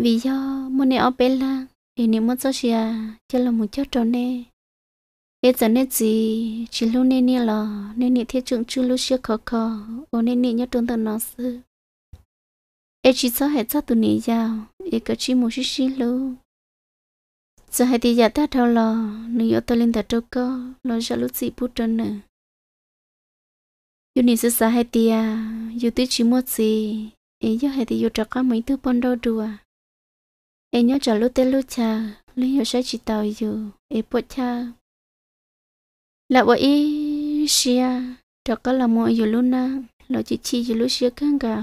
Speaker 1: vì do môn này ở bên lăng thì niệm muốn sau chè à, cho là một chút tròn nè thế giờ nên gì chỉ luôn nên nè lờ nên niệm thiết trưởng chưa lúc chưa khó khó ô nên niệm nhớ trốn tận nó sư ê chỉ sau hết sau tụi niệm giàu ê cái chỉ muốn chút xíu luôn giờ hai tiệt giả ta thâu lờ nếu tôi lên thật trâu cơ lo sợ lúc gì bút trơn nữa ยูนิสุสาเฮตียยูติชิมอซีเอ็นยอเฮตียูจักก็ไม่ตัวปนโดดัวเอ็นยอจักลุเตลุชาลุยอใช้จิตเอาอยู่เอปวดชาละวะอีเชียจักก็ละมัวอยู่ลุนะเราจิชีอยู่ลุเชียข้างเก่า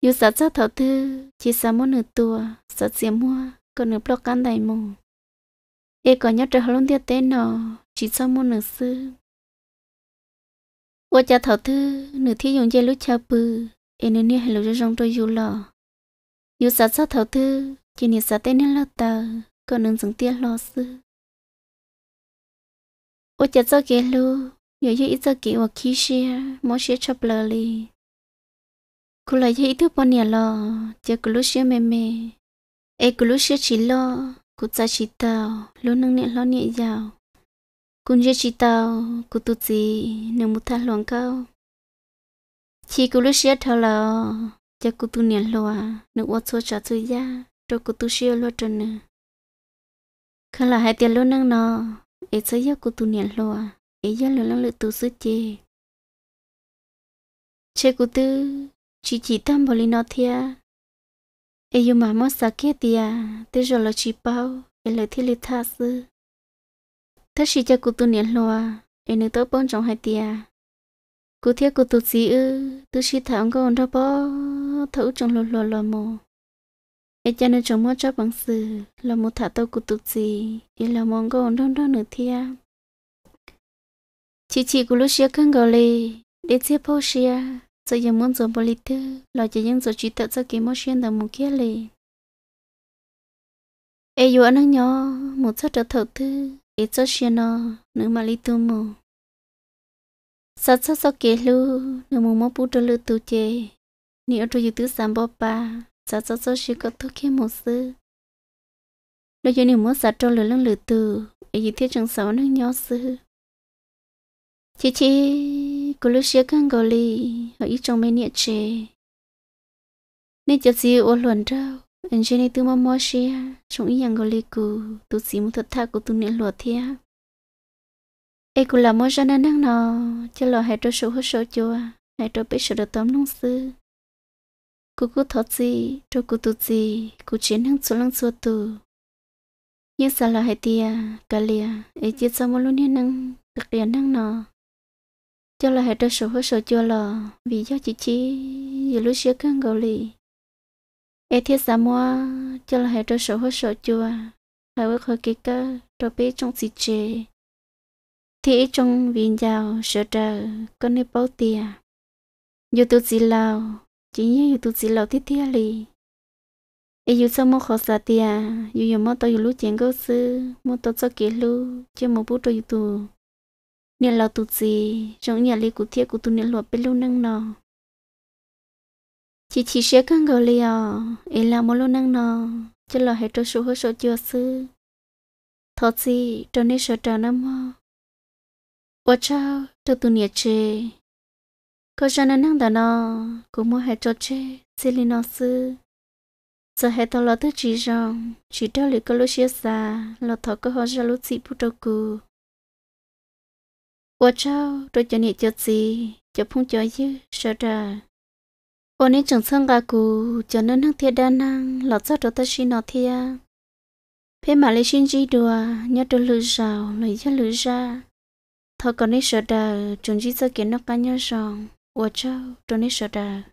Speaker 1: อยู่สัตว์เจ้าเถาทือจิสามอหนึ่งตัวสัตว์เสียมัวก็หนึ่งปลอกกันไดมงเอก่อนยอจักลุนเตียเต้นอจิสามอหนึ่งซื้อ我家头头，你天用这路车不？哎，你你还路着上着有了，有啥啥头头？今年啥天你老大，可能整点老师。我家早给路，有些一早给我去些，莫些吃不了哩。cô lại thấy thứ bọn nhà lo cho cô lúc xưa mẹ mẹ e cô lúc xưa chỉ lo cô ta chỉ tao lúc nâng nhẹ lo nhẹ giàu cũng như chị tao cô tu gì nếu muốn tha loạn cao chỉ cô lúc xưa thao là cho cô tu nhận loa nếu ô số trả tôi ra cho cô tu xưa lo cho nữa khi là hai tiền luôn năng nó ấy sẽ giúp cô tu nhận loa ấy giờ luôn năng lực tu sức chê chê cô tu chỉ chỉ tâm bảo lý nó thia ấy yêu mà mất sắc kia tia tới rồi là chị bao ấy là thiết lập tha sư thế sự cho cô tu niệm loa em nữ tốt bốn trong hai tia cô thiết cô tu sĩ ư tu sĩ thảo có ổn đâu bó thấu trong lò lò lò mồ em cho nên trong mua cho bằng sự là mồ thả tàu cô tu sĩ em là mong có ổn đâu đâu nữa thia chỉ chị của lúc xưa cưng gọi lì để xếp bao xia, giờ giờ muốn dùng bồi tư là giờ những giờ chỉ tự cho kiếm mua xuyên đồng một kia lì em yêu anh nhỏ một chút trở thở thư ít cho xin nó nếu mà lý tu mù sao sao sao kể lu nếu mù mò bút lu tu chê nếu tôi tu sam bò ba sao sao sao xin có tu khi mù sư đó giờ nếu mò sao cho lửa lăng lửa tu ở gì thế chẳng sáu năng nhau sư chị chị cô lu xia căng gò lì họ ít trong mấy nhẹ chê nên cho gì ô luận đâu anh chị này tôi mong mơ xí chúng ý rằng gọi lì cù tôi xí muốn thật thà của tôi nên luật thế ai cũng là mơ ra nên năng nọ cho lò hai trâu số hết số chua hai trâu biết sự được tóm nông sư cú cú thọ gì trâu cú tu gì cú chiến năng số lăng số tu nhưng sao là hai tia cả lìa ai e chết sao mà luôn nên năng đặc biệt năng nọ cho là hai trâu số hết số chua lò vì do chị chi giờ lúc xưa căng gọi lì e thiết giá mua cho là hệ trôi sổ hỗ sổ chùa là ước hơi kỹ cơ trôi bế trong xì chê thì trong viên giàu sửa trở có nếp bao tìa dù tụ gì lào chỉ như dù tụ gì lào thiết thiết lì e dù sao mua khó xả tìa dù dù mua tao dù lú chén gấu sư mua tao cho kỹ lú chứ mua bút trôi dù tụ nên lào tụ gì trong nhà lì cụ thiết cụ tụ nên luật bế lú năng nào chỉ chỉ sẽ căng gò lì à ý là một lúc năng nọ chứ là hết trôi số hơi số chưa sư thật gì cho nên sợ trả năm hoa quá chao cho tụi nhiệt chê có cho nên năng đã nọ cũng mua hết cho chê xí lì nọ sư giờ hết tao lo tới chỉ rằng chỉ cho lì có lúc xia xa lo thọ có hoa ra lúc chị phụ trâu cù quá chao tôi cho nhiệt cho gì cho phong cho dư sợ trả bọn nên chẳng sang gà cù cho nên hăng thiệt đa năng lọt ra đó ta xin nó thiệt phê mà lấy xin gì đùa nhớ đồ lư rào lấy cho lư ra thôi còn nên sợ đà chuẩn gì sao kiến nó cá nhau ròng ủa châu tôi nên sợ đà